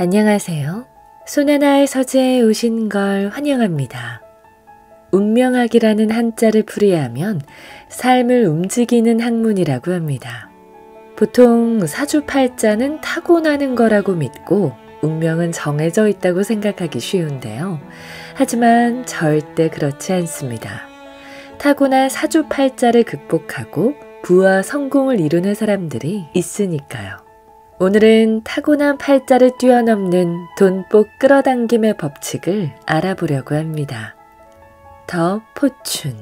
안녕하세요. 소나나의 서재에 오신 걸 환영합니다. 운명학이라는 한자를 풀이하면 삶을 움직이는 학문이라고 합니다. 보통 사주팔자는 타고나는 거라고 믿고 운명은 정해져 있다고 생각하기 쉬운데요. 하지만 절대 그렇지 않습니다. 타고난 사주팔자를 극복하고 부와 성공을 이루는 사람들이 있으니까요. 오늘은 타고난 팔자를 뛰어넘는 돈복 끌어당김의 법칙을 알아보려고 합니다. 더 포춘.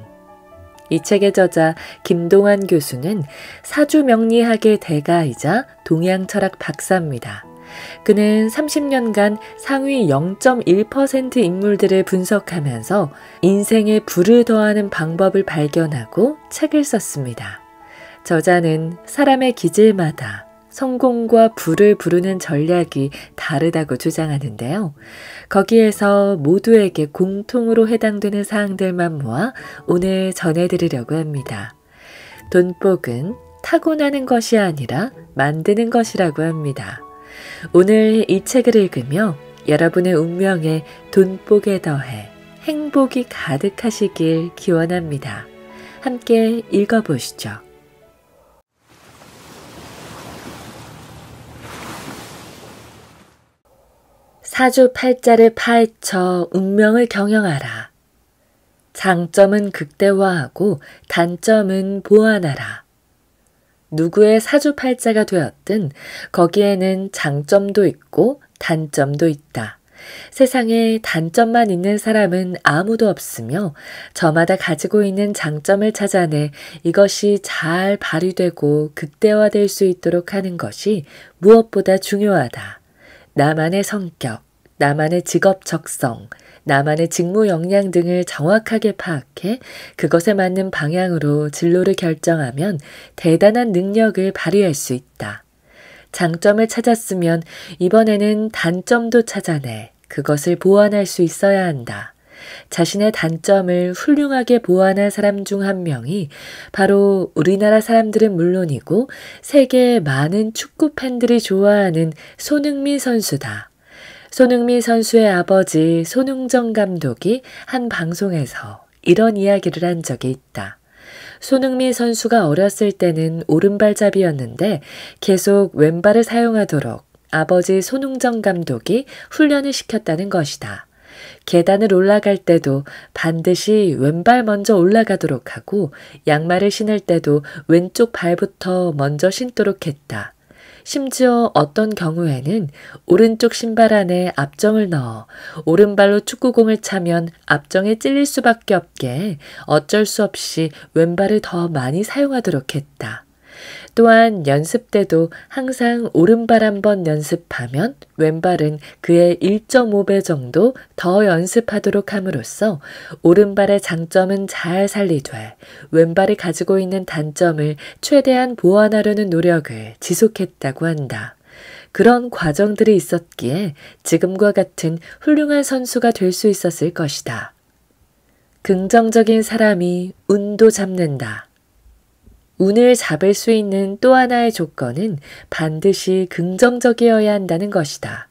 이 책의 저자 김동환 교수는 사주 명리학의 대가이자 동양 철학 박사입니다. 그는 30년간 상위 0.1% 인물들을 분석하면서 인생에 불을 더하는 방법을 발견하고 책을 썼습니다. 저자는 사람의 기질마다 성공과 부를 부르는 전략이 다르다고 주장하는데요. 거기에서 모두에게 공통으로 해당되는 사항들만 모아 오늘 전해드리려고 합니다. 돈복은 타고나는 것이 아니라 만드는 것이라고 합니다. 오늘 이 책을 읽으며 여러분의 운명에 돈복에 더해 행복이 가득하시길 기원합니다. 함께 읽어보시죠. 사주팔자를 파헤쳐 운명을 경영하라. 장점은 극대화하고 단점은 보완하라. 누구의 사주팔자가 되었든 거기에는 장점도 있고 단점도 있다. 세상에 단점만 있는 사람은 아무도 없으며 저마다 가지고 있는 장점을 찾아내 이것이 잘 발휘되고 극대화될 수 있도록 하는 것이 무엇보다 중요하다. 나만의 성격, 나만의 직업 적성, 나만의 직무 역량 등을 정확하게 파악해 그것에 맞는 방향으로 진로를 결정하면 대단한 능력을 발휘할 수 있다. 장점을 찾았으면 이번에는 단점도 찾아내 그것을 보완할 수 있어야 한다. 자신의 단점을 훌륭하게 보완한 사람 중 한 명이 바로 우리나라 사람들은 물론이고 세계의 많은 축구 팬들이 좋아하는 손흥민 선수다. 손흥민 선수의 아버지 손흥정 감독이 한 방송에서 이런 이야기를 한 적이 있다. 손흥민 선수가 어렸을 때는 오른발잡이였는데 계속 왼발을 사용하도록 아버지 손흥정 감독이 훈련을 시켰다는 것이다. 계단을 올라갈 때도 반드시 왼발 먼저 올라가도록 하고 양말을 신을 때도 왼쪽 발부터 먼저 신도록 했다. 심지어 어떤 경우에는 오른쪽 신발 안에 앞정을 넣어 오른발로 축구공을 차면 앞정에 찔릴 수밖에 없게 어쩔 수 없이 왼발을 더 많이 사용하도록 했다. 또한 연습 때도 항상 오른발 한번 연습하면 왼발은 그의 1.5배 정도 더 연습하도록 함으로써 오른발의 장점은 잘 살리되 왼발이 가지고 있는 단점을 최대한 보완하려는 노력을 지속했다고 한다. 그런 과정들이 있었기에 지금과 같은 훌륭한 선수가 될 수 있었을 것이다. 긍정적인 사람이 운도 잡는다. 운을 잡을 수 있는 또 하나의 조건은 반드시 긍정적이어야 한다는 것이다.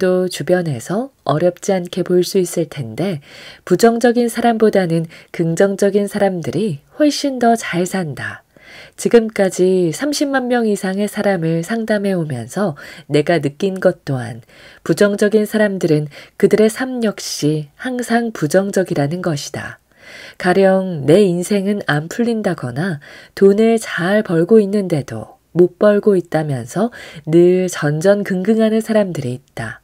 여러분도 주변에서 어렵지 않게 볼 수 있을 텐데 부정적인 사람보다는 긍정적인 사람들이 훨씬 더 잘 산다. 지금까지 30만 명 이상의 사람을 상담해 오면서 내가 느낀 것 또한 부정적인 사람들은 그들의 삶 역시 항상 부정적이라는 것이다. 가령 내 인생은 안 풀린다거나 돈을 잘 벌고 있는데도 못 벌고 있다면서 늘 전전긍긍하는 사람들이 있다.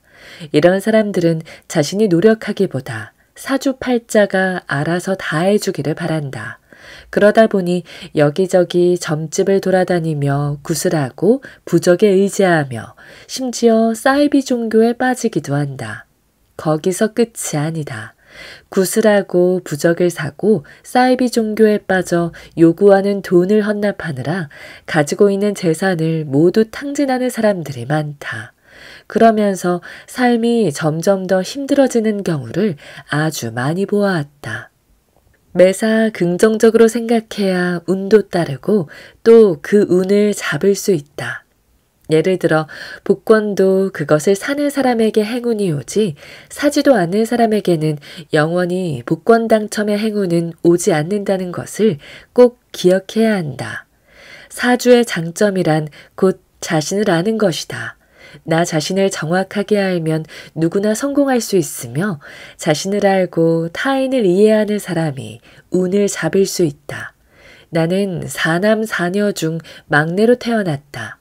이런 사람들은 자신이 노력하기보다 사주팔자가 알아서 다 해주기를 바란다. 그러다 보니 여기저기 점집을 돌아다니며 구슬하고 부적에 의지하며 심지어 사이비 종교에 빠지기도 한다. 거기서 끝이 아니다. 구슬하고 부적을 사고 사이비 종교에 빠져 요구하는 돈을 헌납하느라 가지고 있는 재산을 모두 탕진하는 사람들이 많다. 그러면서 삶이 점점 더 힘들어지는 경우를 아주 많이 보아왔다. 매사 긍정적으로 생각해야 운도 따르고 또 그 운을 잡을 수 있다. 예를 들어 복권도 그것을 사는 사람에게 행운이 오지 사지도 않는 사람에게는 영원히 복권 당첨의 행운은 오지 않는다는 것을 꼭 기억해야 한다. 사주의 장점이란 곧 자신을 아는 것이다. 나 자신을 정확하게 알면 누구나 성공할 수 있으며 자신을 알고 타인을 이해하는 사람이 운을 잡을 수 있다. 나는 사남 사녀 중 막내로 태어났다.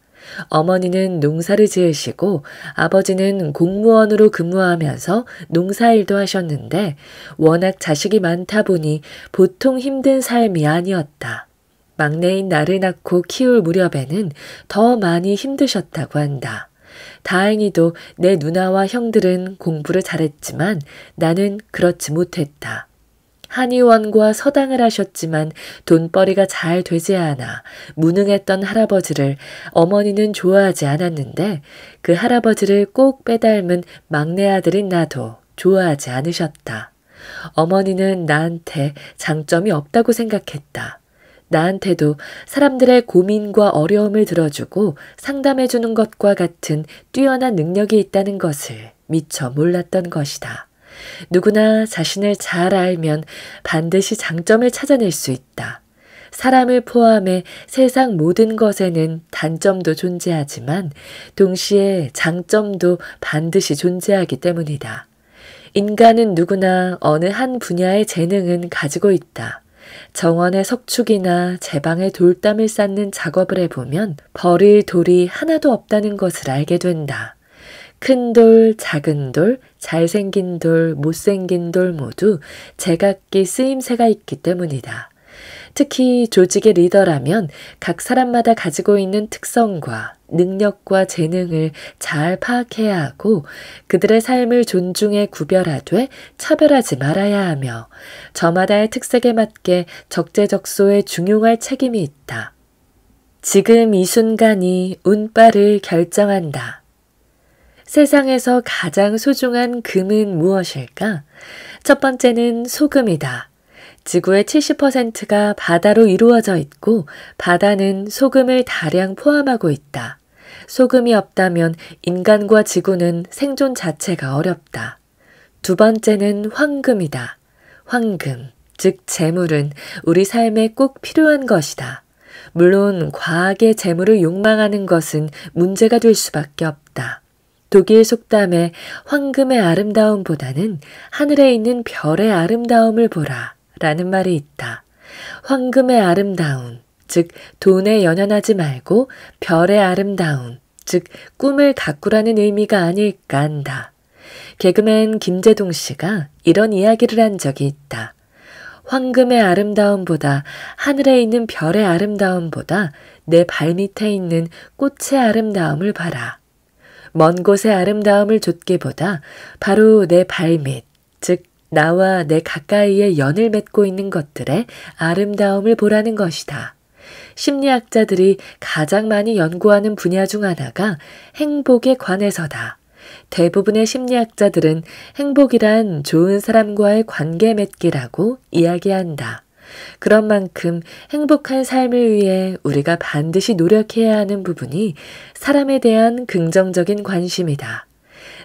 어머니는 농사를 지으시고 아버지는 공무원으로 근무하면서 농사일도 하셨는데 워낙 자식이 많다 보니 보통 힘든 삶이 아니었다. 막내인 나를 낳고 키울 무렵에는 더 많이 힘드셨다고 한다. 다행히도 내 누나와 형들은 공부를 잘했지만 나는 그렇지 못했다. 한의원과 서당을 하셨지만 돈벌이가 잘 되지 않아 무능했던 할아버지를 어머니는 좋아하지 않았는데 그 할아버지를 꼭 빼닮은 막내 아들인 나도 좋아하지 않으셨다. 어머니는 나한테 장점이 없다고 생각했다. 나한테도 사람들의 고민과 어려움을 들어주고 상담해주는 것과 같은 뛰어난 능력이 있다는 것을 미처 몰랐던 것이다. 누구나 자신을 잘 알면 반드시 장점을 찾아낼 수 있다. 사람을 포함해 세상 모든 것에는 단점도 존재하지만 동시에 장점도 반드시 존재하기 때문이다. 인간은 누구나 어느 한 분야의 재능은 가지고 있다. 정원의 석축이나 제방의 돌담을 쌓는 작업을 해보면 버릴 돌이 하나도 없다는 것을 알게 된다. 큰 돌, 작은 돌, 잘생긴 돌, 못생긴 돌 모두 제각기 쓰임새가 있기 때문이다. 특히 조직의 리더라면 각 사람마다 가지고 있는 특성과 능력과 재능을 잘 파악해야 하고 그들의 삶을 존중해 구별하되 차별하지 말아야 하며 저마다의 특색에 맞게 적재적소에 중용할 책임이 있다. 지금 이 순간이 운빨을 결정한다. 세상에서 가장 소중한 금은 무엇일까? 첫 번째는 소금이다. 지구의 70%가 바다로 이루어져 있고 바다는 소금을 다량 포함하고 있다. 소금이 없다면 인간과 지구는 생존 자체가 어렵다. 두 번째는 황금이다. 황금, 즉 재물은 우리 삶에 꼭 필요한 것이다. 물론 과하게 재물을 욕망하는 것은 문제가 될 수밖에 없다. 독일 속담에 황금의 아름다움보다는 하늘에 있는 별의 아름다움을 보라 라는 말이 있다. 황금의 아름다움, 즉 돈에 연연하지 말고 별의 아름다움, 즉 꿈을 가꾸라는 의미가 아닐까 한다. 개그맨 김재동 씨가 이런 이야기를 한 적이 있다. 황금의 아름다움보다 하늘에 있는 별의 아름다움보다 내 발밑에 있는 꽃의 아름다움을 봐라. 먼 곳의 아름다움을 좇기보다 바로 내 발밑, 즉 나와 내 가까이에 연을 맺고 있는 것들의 아름다움을 보라는 것이다. 심리학자들이 가장 많이 연구하는 분야 중 하나가 행복에 관해서다. 대부분의 심리학자들은 행복이란 좋은 사람과의 관계 맺기라고 이야기한다. 그런 만큼 행복한 삶을 위해 우리가 반드시 노력해야 하는 부분이 사람에 대한 긍정적인 관심이다.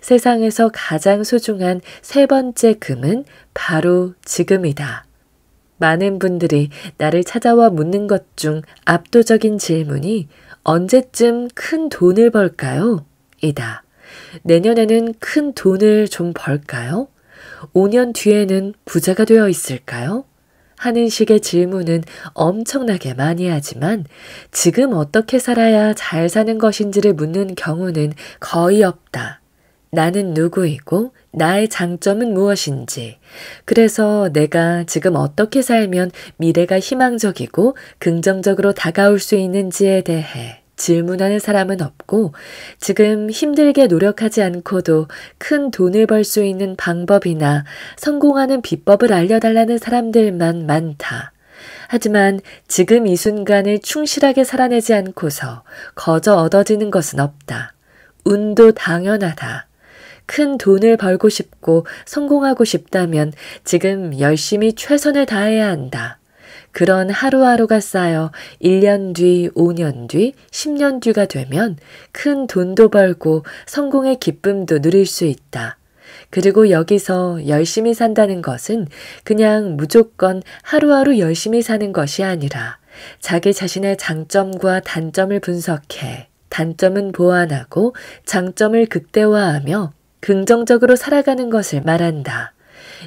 세상에서 가장 소중한 세 번째 금은 바로 지금이다. 많은 분들이 나를 찾아와 묻는 것 중 압도적인 질문이 언제쯤 큰 돈을 벌까요? 이다. 내년에는 큰 돈을 좀 벌까요? 5년 뒤에는 부자가 되어 있을까요? 하는 식의 질문은 엄청나게 많이 하지만 지금 어떻게 살아야 잘 사는 것인지를 묻는 경우는 거의 없다. 나는 누구이고 나의 장점은 무엇인지, 그래서 내가 지금 어떻게 살면 미래가 희망적이고 긍정적으로 다가올 수 있는지에 대해 질문하는 사람은 없고 지금 힘들게 노력하지 않고도 큰 돈을 벌 수 있는 방법이나 성공하는 비법을 알려달라는 사람들만 많다. 하지만 지금 이 순간을 충실하게 살아내지 않고서 거저 얻어지는 것은 없다. 운도 당연하다. 큰 돈을 벌고 싶고 성공하고 싶다면 지금 열심히 최선을 다해야 한다. 그런 하루하루가 쌓여 1년 뒤, 5년 뒤, 10년 뒤가 되면 큰 돈도 벌고 성공의 기쁨도 누릴 수 있다. 그리고 여기서 열심히 산다는 것은 그냥 무조건 하루하루 열심히 사는 것이 아니라 자기 자신의 장점과 단점을 분석해 단점은 보완하고 장점을 극대화하며 긍정적으로 살아가는 것을 말한다.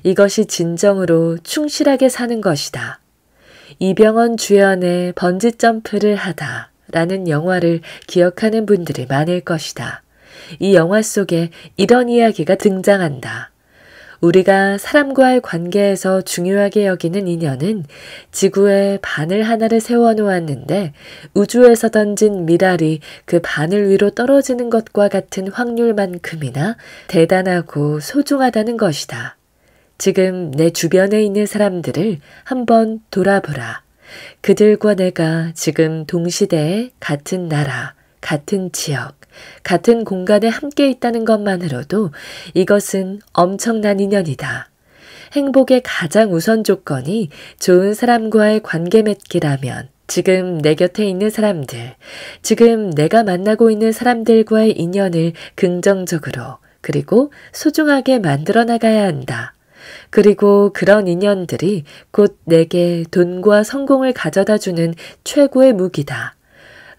이것이 진정으로 충실하게 사는 것이다. 이병헌 주연의 번지점프를 하다 라는 영화를 기억하는 분들이 많을 것이다. 이 영화 속에 이런 이야기가 등장한다. 우리가 사람과의 관계에서 중요하게 여기는 인연은 지구의 바늘 하나를 세워놓았는데 우주에서 던진 미랄이 그 바늘 위로 떨어지는 것과 같은 확률만큼이나 대단하고 소중하다는 것이다. 지금 내 주변에 있는 사람들을 한번 돌아보라. 그들과 내가 지금 동시대에 같은 나라, 같은 지역, 같은 공간에 함께 있다는 것만으로도 이것은 엄청난 인연이다. 행복의 가장 우선 조건이 좋은 사람과의 관계 맺기라면 지금 내 곁에 있는 사람들, 지금 내가 만나고 있는 사람들과의 인연을 긍정적으로 그리고 소중하게 만들어 나가야 한다. 그리고 그런 인연들이 곧 내게 돈과 성공을 가져다 주는 최고의 무기다.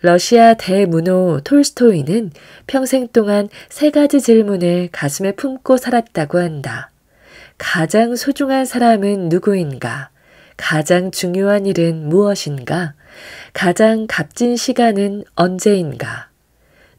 러시아 대문호 톨스토이는 평생 동안 세 가지 질문을 가슴에 품고 살았다고 한다. 가장 소중한 사람은 누구인가? 가장 중요한 일은 무엇인가? 가장 값진 시간은 언제인가?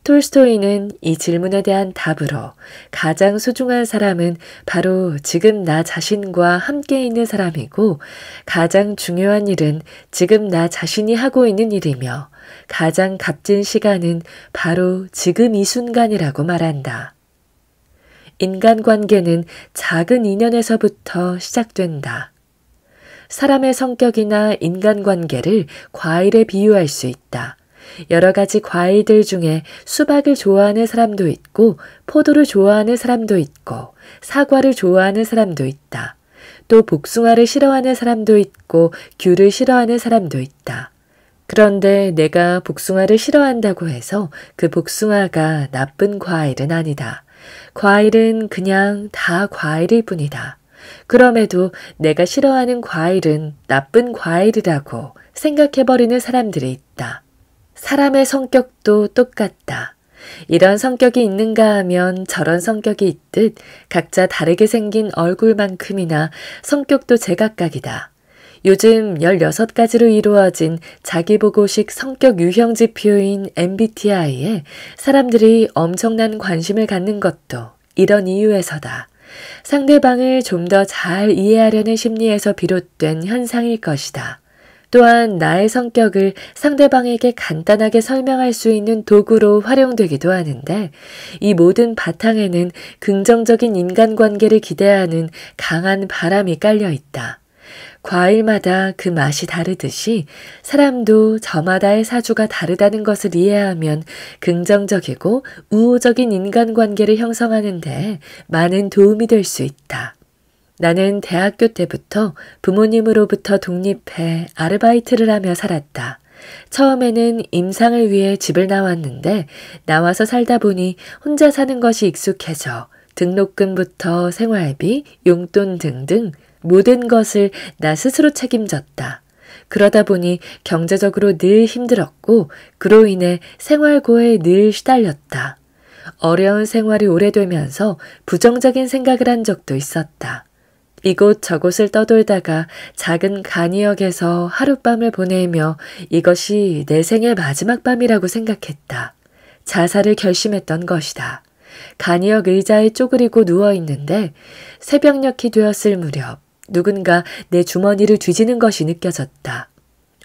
톨스토이는 이 질문에 대한 답으로 가장 소중한 사람은 바로 지금 나 자신과 함께 있는 사람이고 가장 중요한 일은 지금 나 자신이 하고 있는 일이며 가장 값진 시간은 바로 지금 이 순간이라고 말한다. 인간관계는 작은 인연에서부터 시작된다. 사람의 성격이나 인간관계를 과일에 비유할 수 있다. 여러 가지 과일들 중에 수박을 좋아하는 사람도 있고, 포도를 좋아하는 사람도 있고, 사과를 좋아하는 사람도 있다. 또 복숭아를 싫어하는 사람도 있고, 귤을 싫어하는 사람도 있다. 그런데 내가 복숭아를 싫어한다고 해서 그 복숭아가 나쁜 과일은 아니다. 과일은 그냥 다 과일일 뿐이다. 그럼에도 내가 싫어하는 과일은 나쁜 과일이라고 생각해버리는 사람들이 있다. 사람의 성격도 똑같다. 이런 성격이 있는가 하면 저런 성격이 있듯 각자 다르게 생긴 얼굴만큼이나 성격도 제각각이다. 요즘 16가지로 이루어진 자기보고식 성격 유형 지표인 MBTI에 사람들이 엄청난 관심을 갖는 것도 이런 이유에서다. 상대방을 좀 더 잘 이해하려는 심리에서 비롯된 현상일 것이다. 또한 나의 성격을 상대방에게 간단하게 설명할 수 있는 도구로 활용되기도 하는데 이 모든 바탕에는 긍정적인 인간관계를 기대하는 강한 바람이 깔려 있다. 과일마다 그 맛이 다르듯이 사람도 저마다의 사주가 다르다는 것을 이해하면 긍정적이고 우호적인 인간관계를 형성하는데 많은 도움이 될 수 있다. 나는 대학교 때부터 부모님으로부터 독립해 아르바이트를 하며 살았다. 처음에는 임상을 위해 집을 나왔는데 나와서 살다 보니 혼자 사는 것이 익숙해져 등록금부터 생활비, 용돈 등등 모든 것을 나 스스로 책임졌다. 그러다 보니 경제적으로 늘 힘들었고 그로 인해 생활고에 늘 시달렸다. 어려운 생활이 오래되면서 부정적인 생각을 한 적도 있었다. 이곳저곳을 떠돌다가 작은 간이역에서 하룻밤을 보내며 이것이 내 생의 마지막 밤이라고 생각했다. 자살을 결심했던 것이다. 간이역 의자에 쪼그리고 누워있는데 새벽녘이 되었을 무렵 누군가 내 주머니를 뒤지는 것이 느껴졌다.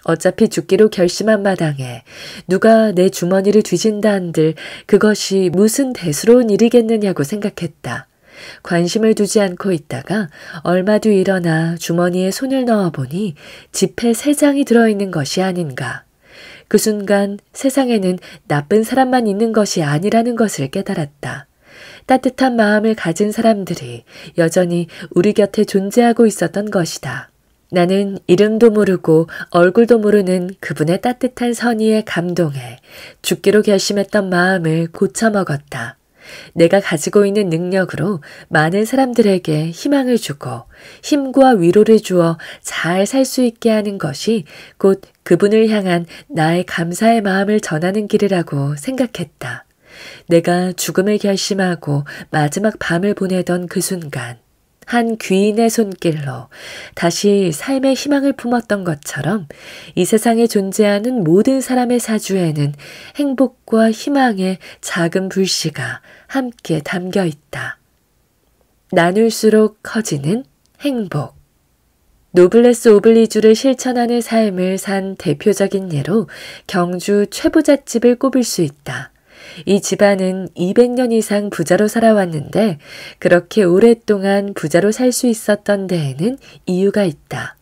어차피 죽기로 결심한 마당에 누가 내 주머니를 뒤진다 한들 그것이 무슨 대수로운 일이겠느냐고 생각했다. 관심을 두지 않고 있다가 얼마 뒤 일어나 주머니에 손을 넣어 보니 지폐 세 장이 들어있는 것이 아닌가. 그 순간 세상에는 나쁜 사람만 있는 것이 아니라는 것을 깨달았다. 따뜻한 마음을 가진 사람들이 여전히 우리 곁에 존재하고 있었던 것이다. 나는 이름도 모르고 얼굴도 모르는 그분의 따뜻한 선의에 감동해 죽기로 결심했던 마음을 고쳐먹었다. 내가 가지고 있는 능력으로 많은 사람들에게 희망을 주고 힘과 위로를 주어 잘 살 수 있게 하는 것이 곧 그분을 향한 나의 감사의 마음을 전하는 길이라고 생각했다. 내가 죽음을 결심하고 마지막 밤을 보내던 그 순간, 한 귀인의 손길로 다시 삶의 희망을 품었던 것처럼 이 세상에 존재하는 모든 사람의 사주에는 행복과 희망의 작은 불씨가 함께 담겨 있다. 나눌수록 커지는 행복. 노블레스 오블리주를 실천하는 삶을 산 대표적인 예로 경주 최부잣집을 꼽을 수 있다. 이 집안은 200년 이상 부자로 살아왔는데 그렇게 오랫동안 부자로 살 수 있었던 데에는 이유가 있다.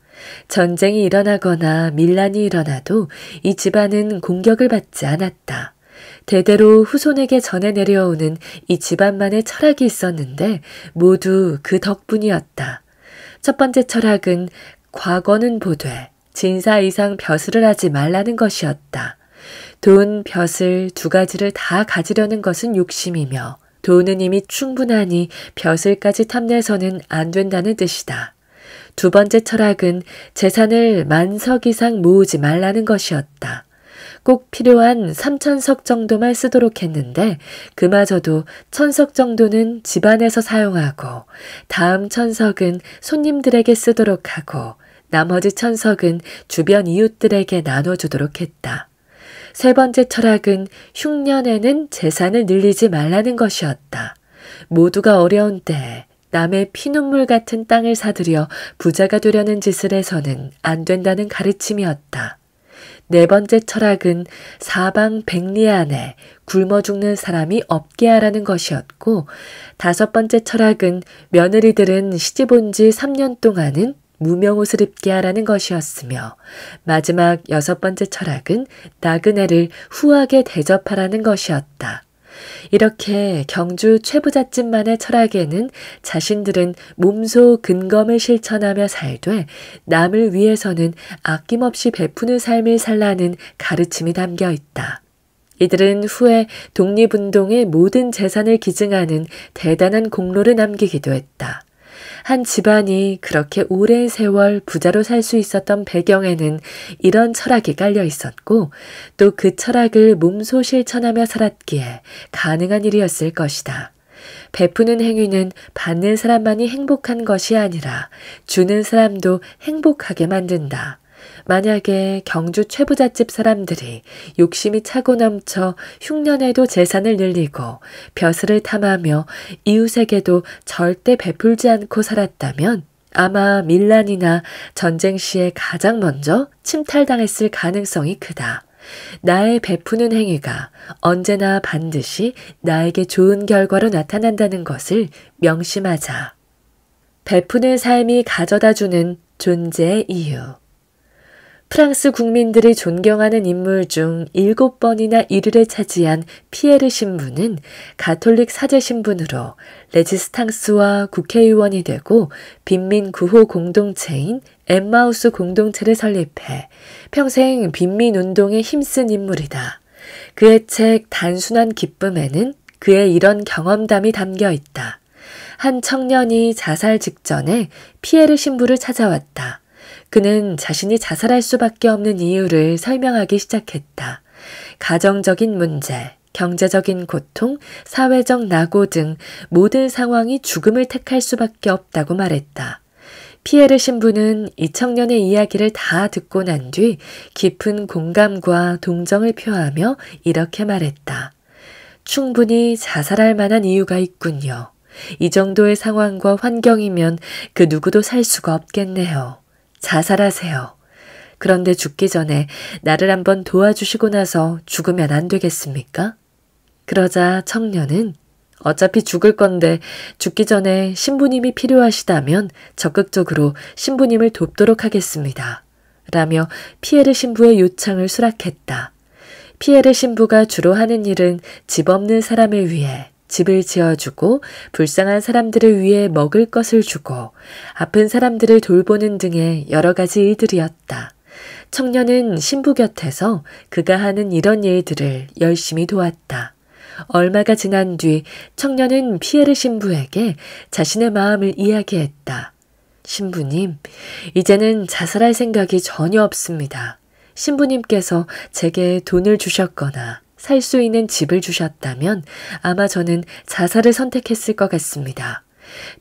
전쟁이 일어나거나 밀란이 일어나도 이 집안은 공격을 받지 않았다. 대대로 후손에게 전해 내려오는 이 집안만의 철학이 있었는데 모두 그 덕분이었다. 첫 번째 철학은 과거는 보되 진사 이상 벼슬을 하지 말라는 것이었다. 돈, 벼슬 두 가지를 다 가지려는 것은 욕심이며 돈은 이미 충분하니 벼슬까지 탐내서는 안 된다는 뜻이다. 두 번째 철학은 재산을 만석 이상 모으지 말라는 것이었다. 꼭 필요한 3천석 정도만 쓰도록 했는데 그마저도 천석 정도는 집안에서 사용하고 다음 천석은 손님들에게 쓰도록 하고 나머지 천석은 주변 이웃들에게 나눠주도록 했다. 세 번째 철학은 흉년에는 재산을 늘리지 말라는 것이었다. 모두가 어려운 때에 남의 피눈물 같은 땅을 사들여 부자가 되려는 짓을 해서는 안 된다는 가르침이었다. 네 번째 철학은 사방 백리 안에 굶어 죽는 사람이 없게 하라는 것이었고, 다섯 번째 철학은 며느리들은 시집 온 지 3년 동안은 무명옷을 입게 하라는 것이었으며, 마지막 여섯 번째 철학은 나그네를 후하게 대접하라는 것이었다. 이렇게 경주 최부잣집만의 철학에는 자신들은 몸소 근검을 실천하며 살되 남을 위해서는 아낌없이 베푸는 삶을 살라는 가르침이 담겨 있다. 이들은 후에 독립운동의 모든 재산을 기증하는 대단한 공로를 남기기도 했다. 한 집안이 그렇게 오랜 세월 부자로 살 수 있었던 배경에는 이런 철학이 깔려 있었고 또 그 철학을 몸소 실천하며 살았기에 가능한 일이었을 것이다. 베푸는 행위는 받는 사람만이 행복한 것이 아니라 주는 사람도 행복하게 만든다. 만약에 경주 최부잣집 사람들이 욕심이 차고 넘쳐 흉년에도 재산을 늘리고 벼슬을 탐하며 이웃에게도 절대 베풀지 않고 살았다면 아마 밀란이나 전쟁 시에 가장 먼저 침탈당했을 가능성이 크다. 나의 베푸는 행위가 언제나 반드시 나에게 좋은 결과로 나타난다는 것을 명심하자. 베푸는 삶이 가져다 주는 존재의 이유. 프랑스 국민들이 존경하는 인물 중 7번이나 1위를 차지한 피에르 신부는 가톨릭 사제 신분으로 레지스탕스와 국회의원이 되고 빈민 구호 공동체인 엠마우스 공동체를 설립해 평생 빈민 운동에 힘쓴 인물이다. 그의 책 단순한 기쁨에는 그의 이런 경험담이 담겨 있다. 한 청년이 자살 직전에 피에르 신부를 찾아왔다. 그는 자신이 자살할 수밖에 없는 이유를 설명하기 시작했다. 가정적인 문제, 경제적인 고통, 사회적 낙오 등 모든 상황이 죽음을 택할 수밖에 없다고 말했다. 피에르 신부는 이 청년의 이야기를 다 듣고 난 뒤 깊은 공감과 동정을 표하며 이렇게 말했다. 충분히 자살할 만한 이유가 있군요. 이 정도의 상황과 환경이면 그 누구도 살 수가 없겠네요. 자살하세요. 그런데 죽기 전에 나를 한번 도와주시고 나서 죽으면 안 되겠습니까? 그러자 청년은 어차피 죽을 건데 죽기 전에 신부님이 필요하시다면 적극적으로 신부님을 돕도록 하겠습니다. 라며 피에르 신부의 요청을 수락했다. 피에르 신부가 주로 하는 일은 집 없는 사람을 위해 집을 지어주고 불쌍한 사람들을 위해 먹을 것을 주고 아픈 사람들을 돌보는 등의 여러 가지 일들이었다. 청년은 신부 곁에서 그가 하는 이런 일들을 열심히 도왔다. 얼마가 지난 뒤 청년은 피에르 신부에게 자신의 마음을 이야기했다. 신부님, 이제는 자살할 생각이 전혀 없습니다. 신부님께서 제게 돈을 주셨거나 살수 있는 집을 주셨다면 아마 저는 자살을 선택했을 것 같습니다.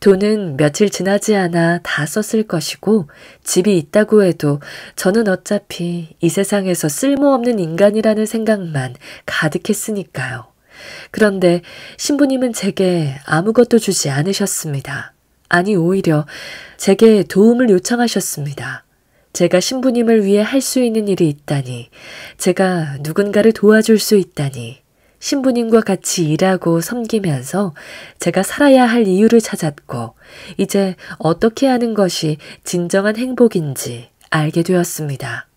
돈은 며칠 지나지 않아 다 썼을 것이고 집이 있다고 해도 저는 어차피 이 세상에서 쓸모없는 인간이라는 생각만 가득했으니까요. 그런데 신부님은 제게 아무것도 주지 않으셨습니다. 아니 오히려 제게 도움을 요청하셨습니다. 제가 신부님을 위해 할 수 있는 일이 있다니, 제가 누군가를 도와줄 수 있다니, 신부님과 같이 일하고 섬기면서 제가 살아야 할 이유를 찾았고, 이제 어떻게 하는 것이 진정한 행복인지 알게 되었습니다.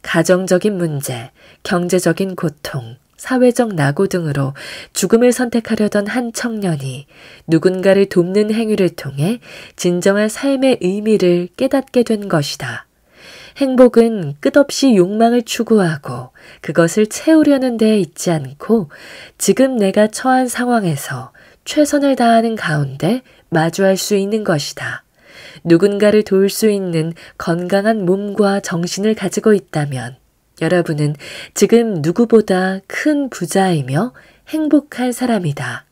가정적인 문제, 경제적인 고통, 사회적 낙오 등으로 죽음을 선택하려던 한 청년이 누군가를 돕는 행위를 통해 진정한 삶의 의미를 깨닫게 된 것이다. 행복은 끝없이 욕망을 추구하고 그것을 채우려는 데에 있지 않고 지금 내가 처한 상황에서 최선을 다하는 가운데 마주할 수 있는 것이다. 누군가를 도울 수 있는 건강한 몸과 정신을 가지고 있다면 여러분은 지금 누구보다 큰 부자이며 행복한 사람이다.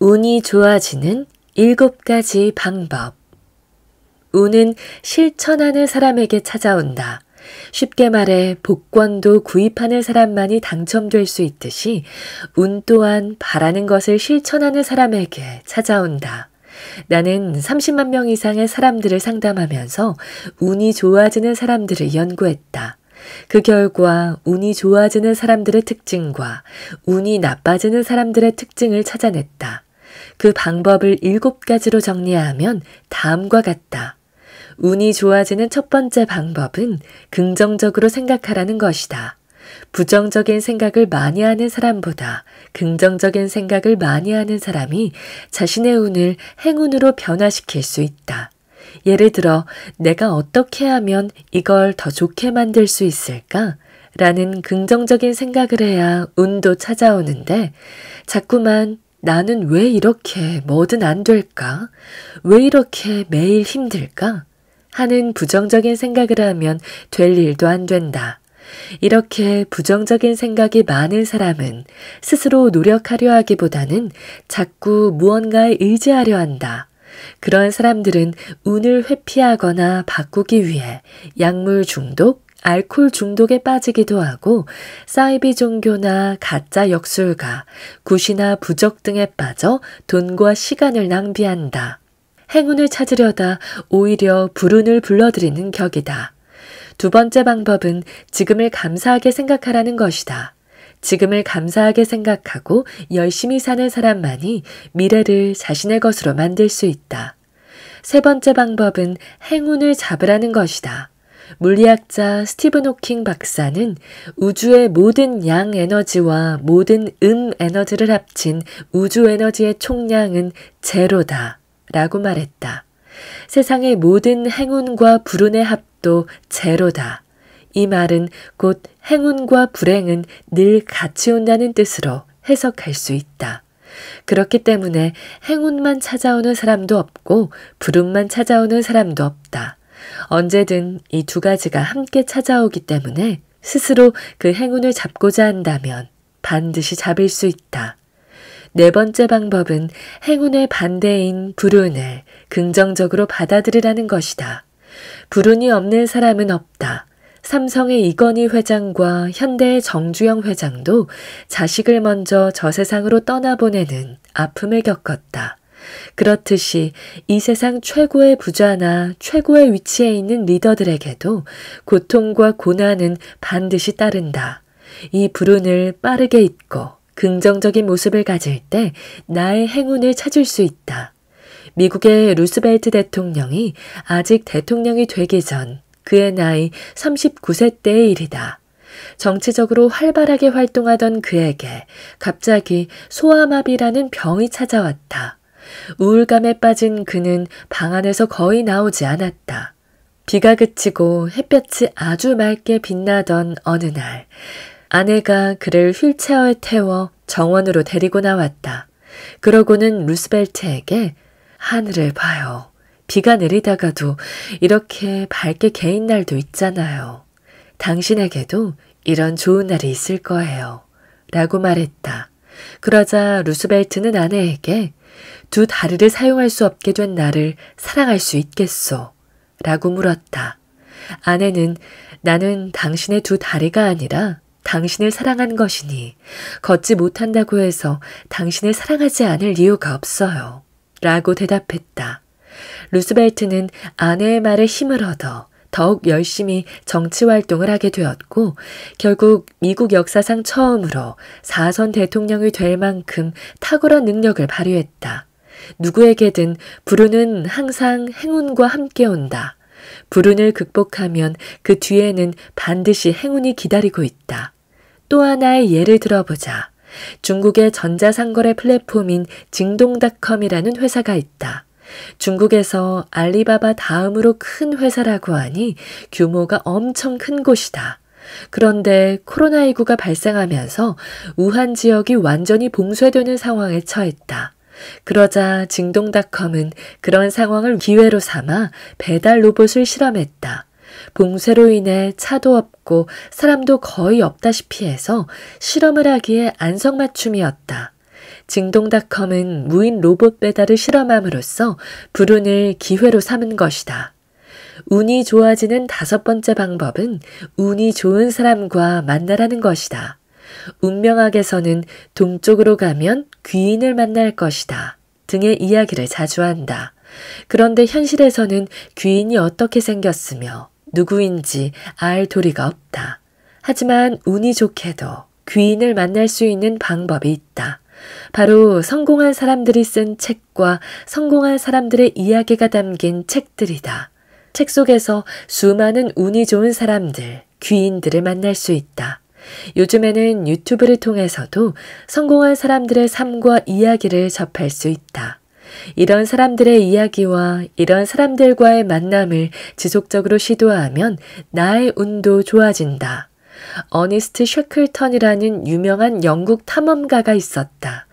운이 좋아지는 일곱 가지 방법. 운은 실천하는 사람에게 찾아온다. 쉽게 말해 복권도 구입하는 사람만이 당첨될 수 있듯이 운 또한 바라는 것을 실천하는 사람에게 찾아온다. 나는 30만 명 이상의 사람들을 상담하면서 운이 좋아지는 사람들을 연구했다. 그 결과 운이 좋아지는 사람들의 특징과 운이 나빠지는 사람들의 특징을 찾아냈다. 그 방법을 일곱 가지로 정리하면 다음과 같다. 운이 좋아지는 첫 번째 방법은 긍정적으로 생각하라는 것이다. 부정적인 생각을 많이 하는 사람보다 긍정적인 생각을 많이 하는 사람이 자신의 운을 행운으로 변화시킬 수 있다. 예를 들어, 내가 어떻게 하면 이걸 더 좋게 만들 수 있을까? 라는 긍정적인 생각을 해야 운도 찾아오는데, 자꾸만 나는 왜 이렇게 뭐든 안 될까? 왜 이렇게 매일 힘들까? 하는 부정적인 생각을 하면 될 일도 안 된다. 이렇게 부정적인 생각이 많은 사람은 스스로 노력하려 하기보다는 자꾸 무언가에 의지하려 한다. 그런 사람들은 운을 회피하거나 바꾸기 위해 약물 중독, 알코올 중독에 빠지기도 하고 사이비 종교나 가짜 역술가, 구시나 부적 등에 빠져 돈과 시간을 낭비한다. 행운을 찾으려다 오히려 불운을 불러들이는 격이다. 두 번째 방법은 지금을 감사하게 생각하라는 것이다. 지금을 감사하게 생각하고 열심히 사는 사람만이 미래를 자신의 것으로 만들 수 있다. 세 번째 방법은 행운을 잡으라는 것이다. 물리학자 스티븐 호킹 박사는 우주의 모든 양 에너지와 모든 음 에너지를 합친 우주 에너지의 총량은 제로다. 라고 말했다. 세상의 모든 행운과 불운의 합도 제로다. 이 말은 곧 행운과 불행은 늘 같이 온다는 뜻으로 해석할 수 있다. 그렇기 때문에 행운만 찾아오는 사람도 없고 불운만 찾아오는 사람도 없다. 언제든 이 두 가지가 함께 찾아오기 때문에 스스로 그 행운을 잡고자 한다면 반드시 잡을 수 있다. 네 번째 방법은 행운의 반대인 불운을 긍정적으로 받아들이라는 것이다. 불운이 없는 사람은 없다. 삼성의 이건희 회장과 현대의 정주영 회장도 자식을 먼저 저 세상으로 떠나보내는 아픔을 겪었다. 그렇듯이 이 세상 최고의 부자나 최고의 위치에 있는 리더들에게도 고통과 고난은 반드시 따른다. 이 불운을 빠르게 잊고 긍정적인 모습을 가질 때 나의 행운을 찾을 수 있다. 미국의 루스벨트 대통령이 아직 대통령이 되기 전 그의 나이 39세 때의 일이다. 정치적으로 활발하게 활동하던 그에게 갑자기 소아마비라는 병이 찾아왔다. 우울감에 빠진 그는 방 안에서 거의 나오지 않았다. 비가 그치고 햇볕이 아주 맑게 빛나던 어느 날, 아내가 그를 휠체어에 태워 정원으로 데리고 나왔다. 그러고는 루스벨트에게 하늘을 봐요. 비가 내리다가도 이렇게 밝게 개인 날도 있잖아요. 당신에게도 이런 좋은 날이 있을 거예요. 라고 말했다. 그러자 루스벨트는 아내에게 두 다리를 사용할 수 없게 된 나를 사랑할 수 있겠소? 라고 물었다. 아내는 나는 당신의 두 다리가 아니라 당신을 사랑한 것이니 걷지 못한다고 해서 당신을 사랑하지 않을 이유가 없어요. 라고 대답했다. 루스벨트는 아내의 말에 힘을 얻어 더욱 열심히 정치 활동을 하게 되었고 결국 미국 역사상 처음으로 4선 대통령이 될 만큼 탁월한 능력을 발휘했다. 누구에게든 부르는 항상 행운과 함께 온다. 불운을 극복하면 그 뒤에는 반드시 행운이 기다리고 있다. 또 하나의 예를 들어보자. 중국의 전자상거래 플랫폼인 징동닷컴이라는 회사가 있다. 중국에서 알리바바 다음으로 큰 회사라고 하니 규모가 엄청 큰 곳이다. 그런데 코로나19가 발생하면서 우한 지역이 완전히 봉쇄되는 상황에 처했다. 그러자 징동닷컴은 그런 상황을 기회로 삼아 배달 로봇을 실험했다. 봉쇄로 인해 차도 없고 사람도 거의 없다시피 해서 실험을 하기에 안성맞춤이었다. 징동닷컴은 무인 로봇 배달을 실험함으로써 불운을 기회로 삼은 것이다. 운이 좋아지는 다섯 번째 방법은 운이 좋은 사람과 만나라는 것이다. 운명학에서는 동쪽으로 가면 귀인을 만날 것이다. 등의 이야기를 자주 한다. 그런데 현실에서는 귀인이 어떻게 생겼으며 누구인지 알 도리가 없다. 하지만 운이 좋게도 귀인을 만날 수 있는 방법이 있다. 바로 성공한 사람들이 쓴 책과 성공한 사람들의 이야기가 담긴 책들이다. 책 속에서 수많은 운이 좋은 사람들, 귀인들을 만날 수 있다. 요즘에는 유튜브를 통해서도 성공한 사람들의 삶과 이야기를 접할 수 있다. 이런 사람들의 이야기와 이런 사람들과의 만남을 지속적으로 시도하면 나의 운도 좋아진다. 어니스트 셔클턴이라는 유명한 영국 탐험가가 있었다.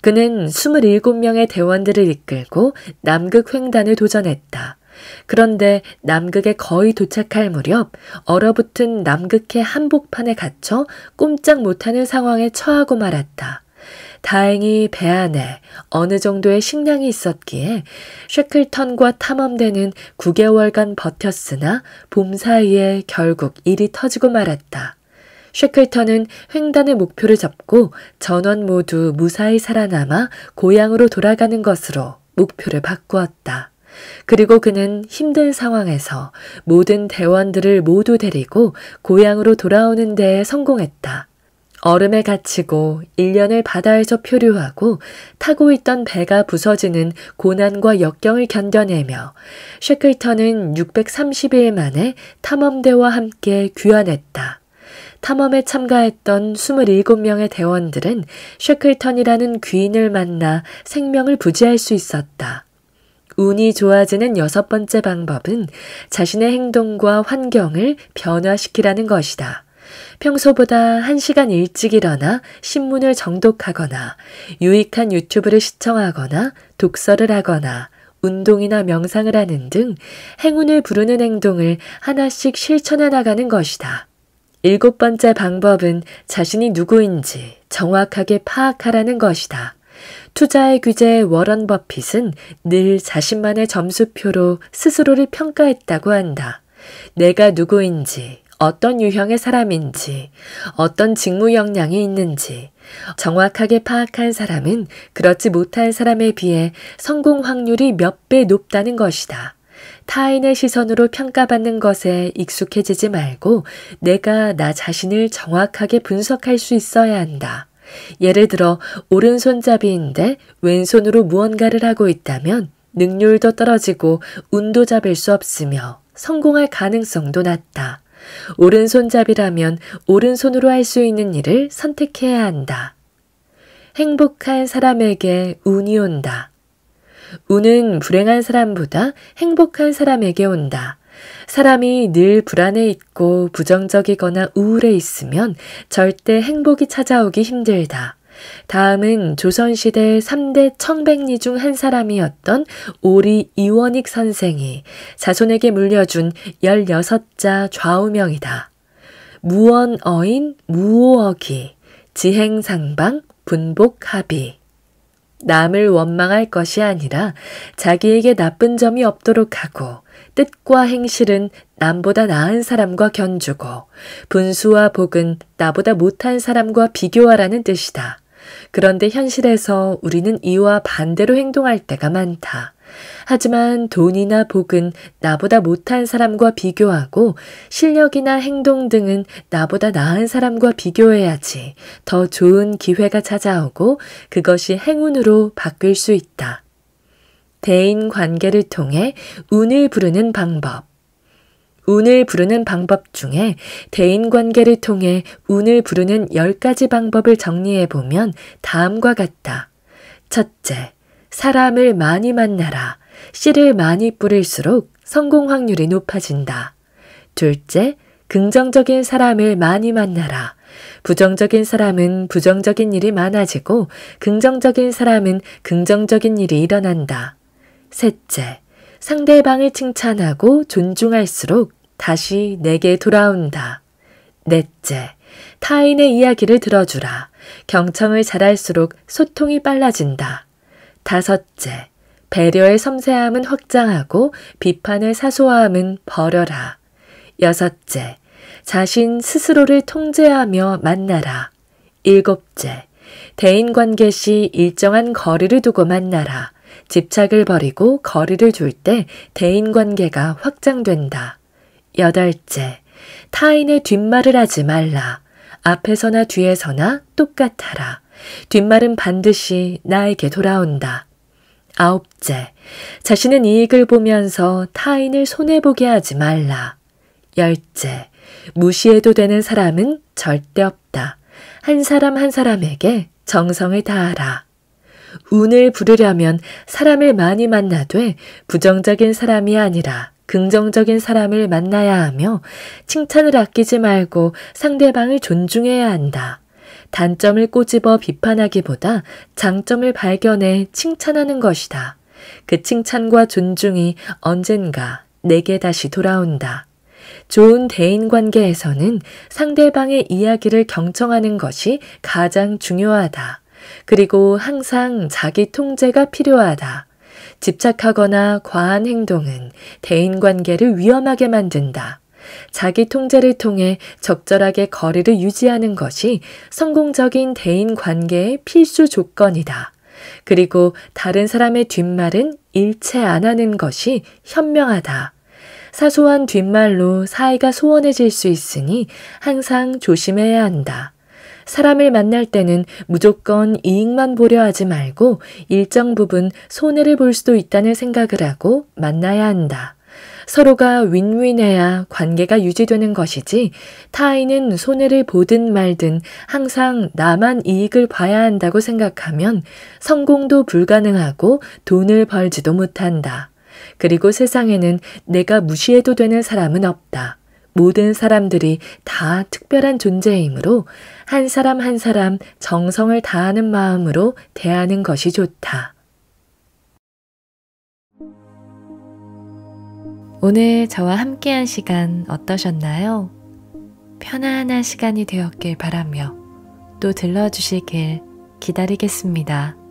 그는 27명의 대원들을 이끌고 남극 횡단을 도전했다. 그런데 남극에 거의 도착할 무렵 얼어붙은 남극해 한복판에 갇혀 꼼짝 못하는 상황에 처하고 말았다. 다행히 배 안에 어느 정도의 식량이 있었기에 쉐클턴과 탐험대는 9개월간 버텼으나 봄 사이에 결국 일이 터지고 말았다. 쉐클턴은 횡단의 목표를 잡고 전원 모두 무사히 살아남아 고향으로 돌아가는 것으로 목표를 바꾸었다. 그리고 그는 힘든 상황에서 모든 대원들을 모두 데리고 고향으로 돌아오는 데에 성공했다. 얼음에 갇히고 1년을 바다에서 표류하고 타고 있던 배가 부서지는 고난과 역경을 견뎌내며 쉐클턴은 630일 만에 탐험대와 함께 귀환했다. 탐험에 참가했던 27명의 대원들은 쉐클턴이라는 귀인을 만나 생명을 부지할 수 있었다. 운이 좋아지는 여섯 번째 방법은 자신의 행동과 환경을 변화시키라는 것이다. 평소보다 한시간 일찍 일어나 신문을 정독하거나 유익한 유튜브를 시청하거나 독서를 하거나 운동이나 명상을 하는 등 행운을 부르는 행동을 하나씩 실천해 나가는 것이다. 일곱 번째 방법은 자신이 누구인지 정확하게 파악하라는 것이다. 투자의 규제 워런 버핏은 늘 자신만의 점수표로 스스로를 평가했다고 한다. 내가 누구인지, 어떤 유형의 사람인지, 어떤 직무 역량이 있는지, 정확하게 파악한 사람은 그렇지 못한 사람에 비해 성공 확률이 몇 배 높다는 것이다. 타인의 시선으로 평가받는 것에 익숙해지지 말고 내가 나 자신을 정확하게 분석할 수 있어야 한다. 예를 들어 오른손잡이인데 왼손으로 무언가를 하고 있다면 능률도 떨어지고 운도 잡을 수 없으며 성공할 가능성도 낮다. 오른손잡이라면 오른손으로 할 수 있는 일을 선택해야 한다. 행복한 사람에게 운이 온다. 운은 불행한 사람보다 행복한 사람에게 온다. 사람이 늘 불안해 있고 부정적이거나 우울해 있으면 절대 행복이 찾아오기 힘들다. 다음은 조선시대 3대 청백리 중 한 사람이었던 오리 이원익 선생이 자손에게 물려준 16자 좌우명이다. 무언어인 무오어기, 지행상방, 분복합의. 남을 원망할 것이 아니라 자기에게 나쁜 점이 없도록 하고 뜻과 행실은 남보다 나은 사람과 견주고 분수와 복은 나보다 못한 사람과 비교하라는 뜻이다. 그런데 현실에서 우리는 이와 반대로 행동할 때가 많다. 하지만 돈이나 복은 나보다 못한 사람과 비교하고 실력이나 행동 등은 나보다 나은 사람과 비교해야지 더 좋은 기회가 찾아오고 그것이 행운으로 바뀔 수 있다. 대인 관계를 통해 운을 부르는 방법. 운을 부르는 방법 중에 대인 관계를 통해 운을 부르는 10가지 방법을 정리해 보면 다음과 같다. 첫째, 사람을 많이 만나라. 씨를 많이 뿌릴수록 성공 확률이 높아진다. 둘째, 긍정적인 사람을 많이 만나라. 부정적인 사람은 부정적인 일이 많아지고 긍정적인 사람은 긍정적인 일이 일어난다. 셋째, 상대방을 칭찬하고 존중할수록 다시 내게 돌아온다. 넷째, 타인의 이야기를 들어주라. 경청을 잘할수록 소통이 빨라진다. 다섯째, 배려의 섬세함은 확장하고 비판의 사소함은 버려라. 여섯째, 자신 스스로를 통제하며 만나라. 일곱째, 대인관계 시 일정한 거리를 두고 만나라. 집착을 버리고 거리를 둘 때 대인관계가 확장된다. 여덟째, 타인의 뒷말을 하지 말라. 앞에서나 뒤에서나 똑같아라. 뒷말은 반드시 나에게 돌아온다. 아홉째, 자신은 이익을 보면서 타인을 손해보게 하지 말라. 열째, 무시해도 되는 사람은 절대 없다. 한 사람 한 사람에게 정성을 다하라. 운을 부르려면 사람을 많이 만나되 부정적인 사람이 아니라 긍정적인 사람을 만나야 하며 칭찬을 아끼지 말고 상대방을 존중해야 한다. 단점을 꼬집어 비판하기보다 장점을 발견해 칭찬하는 것이다. 그 칭찬과 존중이 언젠가 내게 다시 돌아온다. 좋은 대인 관계에서는 상대방의 이야기를 경청하는 것이 가장 중요하다. 그리고 항상 자기 통제가 필요하다. 집착하거나 과한 행동은 대인 관계를 위험하게 만든다. 자기 통제를 통해 적절하게 거리를 유지하는 것이 성공적인 대인 관계의 필수 조건이다. 그리고 다른 사람의 뒷말은 일체 안 하는 것이 현명하다. 사소한 뒷말로 사이가 소원해질 수 있으니 항상 조심해야 한다. 사람을 만날 때는 무조건 이익만 보려 하지 말고 일정 부분 손해를 볼 수도 있다는 생각을 하고 만나야 한다. 서로가 윈윈해야 관계가 유지되는 것이지 타인은 손해를 보든 말든 항상 나만 이익을 봐야 한다고 생각하면 성공도 불가능하고 돈을 벌지도 못한다. 그리고 세상에는 내가 무시해도 되는 사람은 없다. 모든 사람들이 다 특별한 존재이므로 한 사람 한 사람 정성을 다하는 마음으로 대하는 것이 좋다. 오늘 저와 함께한 시간 어떠셨나요? 편안한 시간이 되었길 바라며 또 들러주시길 기다리겠습니다.